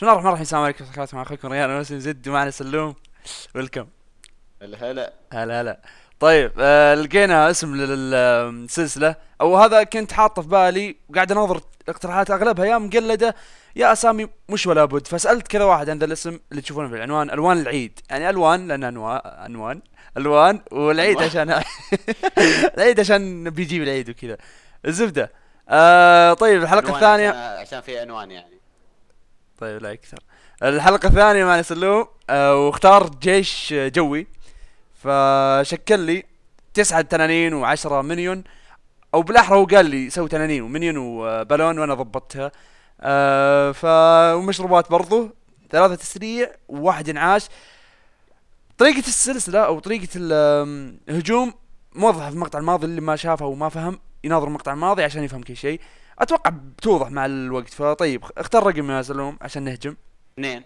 بسم الله الرحمن الرحيم السلام عليكم ورحمة الله اخوكم ريان موسم زد ومعنا سلوم ويلكم هلا هلا هلا طيب آه لقينا اسم للسلسلة او هذا كنت حاطه في بالي وقاعد اناظر اقتراحات اغلبها يا مقلده يا اسامي مش ولا بد فسالت كذا واحد عن ذا الاسم اللي تشوفونه في العنوان الوان العيد يعني الوان لان انواع عنوان الوان والعيد عشان العيد عشان بيجيب العيد وكذا الزبده آه طيب الحلقه الثانيه عشان في عنوان يعني طيب لا اكثر الحلقه الثانيه مع سلوم أه واختار جيش آه، جوي فشكل لي تسعة تنانين وعشرة منيون او بالاحرى هو قال لي سوي تنانين ومنيون وبالون وانا ضبطتها أه ف ومشروبات برضو ثلاثة تسريع وواحد انعاش طريقة السلسلة او طريقة الهجوم موضحة في المقطع الماضي اللي ما شافه وما فهم يناظر المقطع الماضي عشان يفهم كل شيء اتوقع بتوضح مع الوقت فطيب اختار رقم يا سلوم عشان نهجم اثنين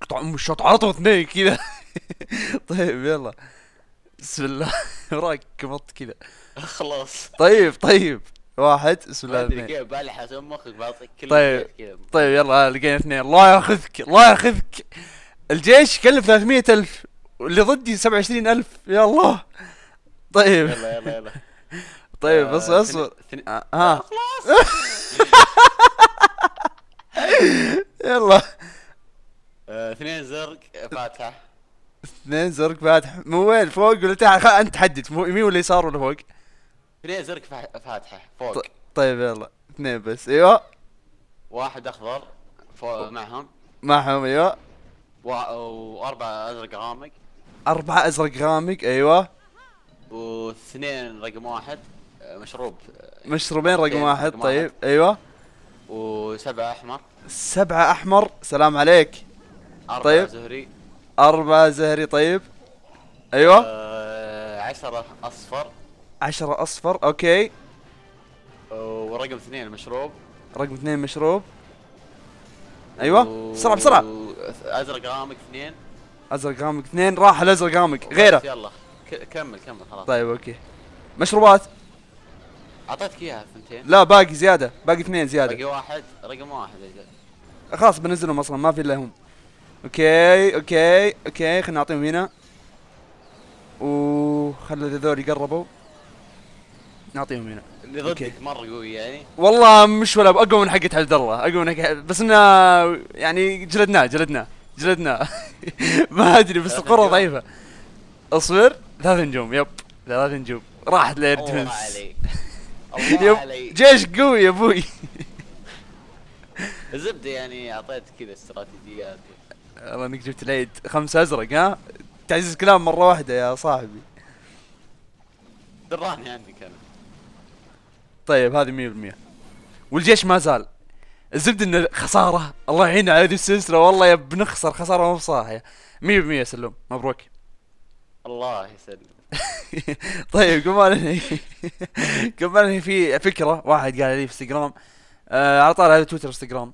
قطع ام الشوط على طول اثنين كذا طيب يلا بسم الله وراك كبط كذا خلاص طيب طيب واحد بسم الله اثنين بلحس مخك بعطيك كل طيب طيب يلا لقينا اثنين الله ياخذك الله ياخذك الجيش كلف 300 ألف واللي ضدي 27 ألف يا الله طيب يلا يلا يلا طيب بص اصبر ها خلاص يلا آه، اثنين زرق فاتحه اثنين زرق فاتح مو وين فوق ولا تحت انت تحدد يمين ولا يسار ولا فوق اثنين زرق فاتحه فوق طيب يلا اثنين بس ايوه واحد اخضر فوق معهم معهم ايوه واربعه ازرق غامق اربعه ازرق غامق ايوه واثنين رقم واحد مشروب مشروبين رقم واحد طيب ايوه وسبعه احمر سبعه احمر سلام عليك أربعة طيب زهري أربعة زهري طيب أيوة أه عشرة أصفر عشرة أصفر أوكي ورقم اثنين مشروب رقم اثنين مشروب أيوة بسرعة بسرعة أزرق غامق اثنين أزرق غامق اثنين راح الأزرق غامق غيره يلا كمل كمل خلاص طيب أوكي مشروبات اعطيتك اياها ثنتين لا باقي زياده باقي اثنين زياده باقي واحد رقم واحد خلاص بنزلهم اصلا ما في الا هم اوكي اوكي اوكي خلينا نعطيهم هنا وخلي ذول يقربوا نعطيهم هنا اللي ضدك مره قوي يعني والله مش ولا اقوى من حقه عبد الله اقوى من حقه بس انه يعني جلدناه جلدناه جلدناه ما ادري بس القرى ضعيفه اصبر ثلاث نجوم يب ثلاث نجوم راحت لاير عليك جيش قوي يا ابوي الزبده يعني اعطيت كذا استراتيجيات والله انك جبت العيد خمسه ازرق ها تعزيز كلام مره واحده يا صاحبي دراني عندك انا طيب هذه 100% والجيش ما زال الزبده انه خساره الله يعيننا على هذه السلسله والله يا بنخسر خساره مو بصاحيه 100% سلوم مبروك الله يسلمك طيب قبل ما قبل ما في فكره واحد قال لي في انستغرام آه على طار هذا تويتر انستغرام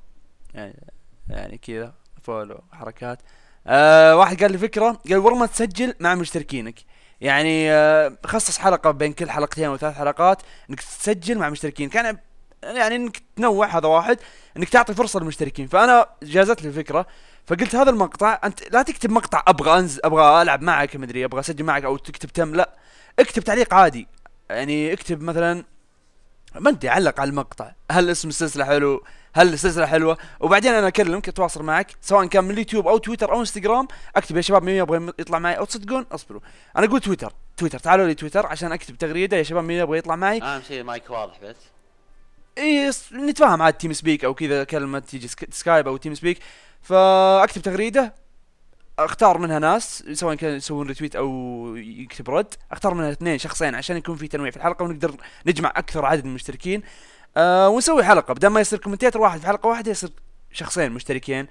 يعني يعني كذا فولو حركات آه واحد قال لي فكره قال ورا ما تسجل مع مشتركينك يعني آه خصص حلقه بين كل حلقتين او ثلاث حلقات انك تسجل مع مشتركينك كان يعني انك تنوع هذا واحد انك تعطي فرصه للمشتركين فانا جازت لي الفكره فقلت هذا المقطع انت لا تكتب مقطع ابغى انزل ابغى العب معك مدري ابغى اسجل معك او تكتب تم لا اكتب تعليق عادي يعني اكتب مثلا ما انت علق على المقطع هل اسم السلسله حلو هل السلسله حلوه وبعدين انا اكلمك اتواصل معك سواء كان من اليوتيوب او تويتر او انستغرام اكتب يا شباب مين يبغى يطلع معي او تصدقون اصبروا انا اقول تويتر تويتر تعالوا لي تويتر عشان اكتب تغريده يا شباب مين يبغى يطلع معي اهم شيء المايك واضح بس إيه نتفاهم عاد تيم سبيك او كذا كلمه تيجي سكايب او تيم سبيك فاكتب تغريده اختار منها ناس سواء كان يسوون ريتويت او يكتب رد اختار منها اثنين شخصين عشان يكون في تنويع في الحلقه ونقدر نجمع اكثر عدد من المشتركين آه ونسوي حلقه بدل ما يصير كومنتيتر واحد في حلقه واحده يصير شخصين مشتركين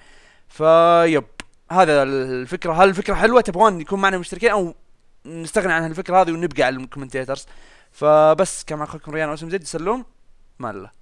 فيب هذا الفكره هل الفكره حلوه تبغون يكون معنا مشتركين او نستغني عن هالفكره هذه ونبقى على الكومنتيترز فبس كان معكم ريان اوسم زيد سلوم مالله الله